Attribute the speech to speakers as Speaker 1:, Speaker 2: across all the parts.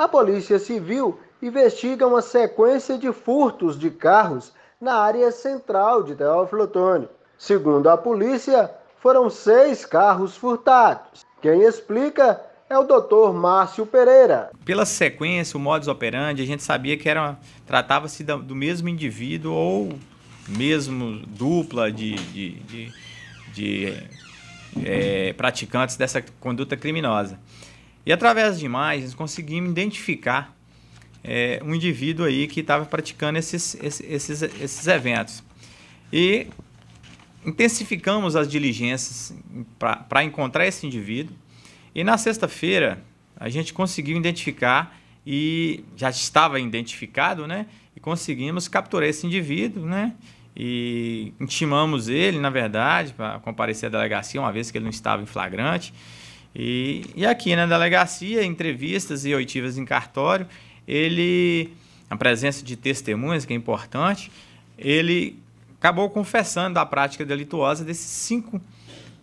Speaker 1: A Polícia Civil investiga uma sequência de furtos de carros na área central de Teófilo Otônio. Segundo a polícia, foram seis carros furtados. Quem explica é o doutor Márcio Pereira.
Speaker 2: Pela sequência, o modus operandi, a gente sabia que era tratava-se do mesmo indivíduo ou mesmo dupla de, de, de, de é, praticantes dessa conduta criminosa. E através de imagens conseguimos identificar é, um indivíduo aí que estava praticando esses, esses, esses eventos. E intensificamos as diligências para encontrar esse indivíduo. E na sexta-feira a gente conseguiu identificar e já estava identificado, né? E conseguimos capturar esse indivíduo, né? E intimamos ele, na verdade, para comparecer à delegacia, uma vez que ele não estava em flagrante. E, e aqui na delegacia, entrevistas e oitivas em cartório, ele, a presença de testemunhas, que é importante, ele acabou confessando a prática delituosa desses cinco,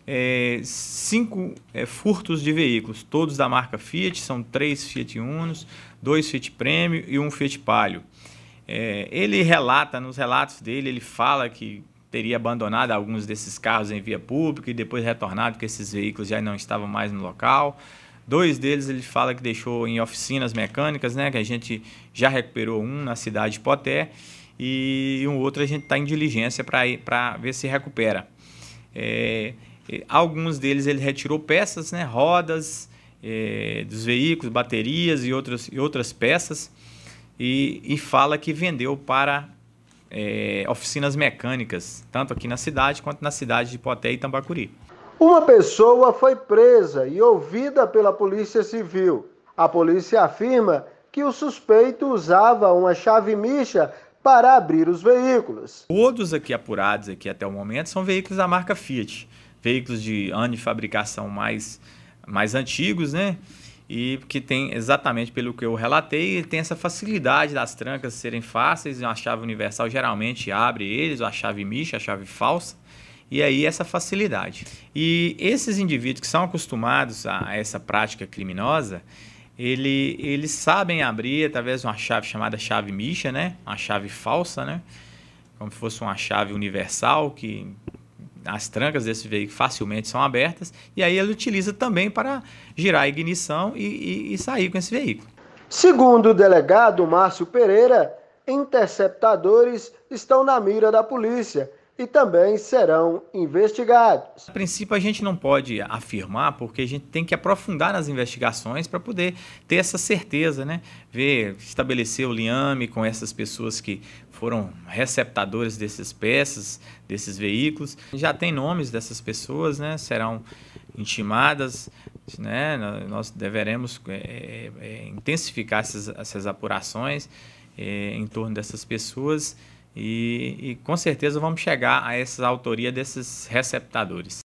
Speaker 2: é, cinco é, furtos de veículos, todos da marca Fiat, são três Fiat Unos, dois Fiat Premium e um Fiat Palio. É, ele relata, nos relatos dele, ele fala que teria abandonado alguns desses carros em via pública e depois retornado, que esses veículos já não estavam mais no local. Dois deles ele fala que deixou em oficinas mecânicas, né? Que a gente já recuperou um na cidade de Poté e um outro a gente está em diligência para ver se recupera. É, alguns deles ele retirou peças, né? Rodas é, dos veículos, baterias e outras, e outras peças e, e fala que vendeu para é, oficinas mecânicas, tanto aqui na cidade quanto na cidade de Poté e Tambacuri.
Speaker 1: Uma pessoa foi presa e ouvida pela Polícia Civil. A polícia afirma que o suspeito usava uma chave micha para abrir os veículos.
Speaker 2: Todos aqui apurados aqui até o momento são veículos da marca Fiat, veículos de ano de fabricação mais, mais antigos, né? e que tem exatamente pelo que eu relatei, ele tem essa facilidade das trancas serem fáceis, uma chave universal geralmente abre eles, a chave mixa, a chave falsa, e aí essa facilidade. E esses indivíduos que são acostumados a essa prática criminosa, ele, eles sabem abrir através de uma chave chamada chave mixa, né? Uma chave falsa, né? Como se fosse uma chave universal que as trancas desse veículo facilmente são abertas e aí ele utiliza também para girar a ignição e, e, e sair com esse veículo.
Speaker 1: Segundo o delegado Márcio Pereira, interceptadores estão na mira da polícia e também serão investigados.
Speaker 2: A princípio, a gente não pode afirmar, porque a gente tem que aprofundar nas investigações para poder ter essa certeza, né? Ver, estabelecer o liame com essas pessoas que foram receptadores dessas peças, desses veículos. Já tem nomes dessas pessoas, né? Serão intimadas, né? Nós deveremos é, é, é, intensificar essas, essas apurações é, em torno dessas pessoas. E, e, com certeza vamos chegar a essa autoria desses receptadores.